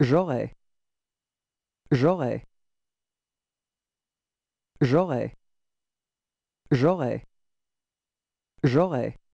J'aurai, j'aurai, j'aurai, j'aurai, j'aurai.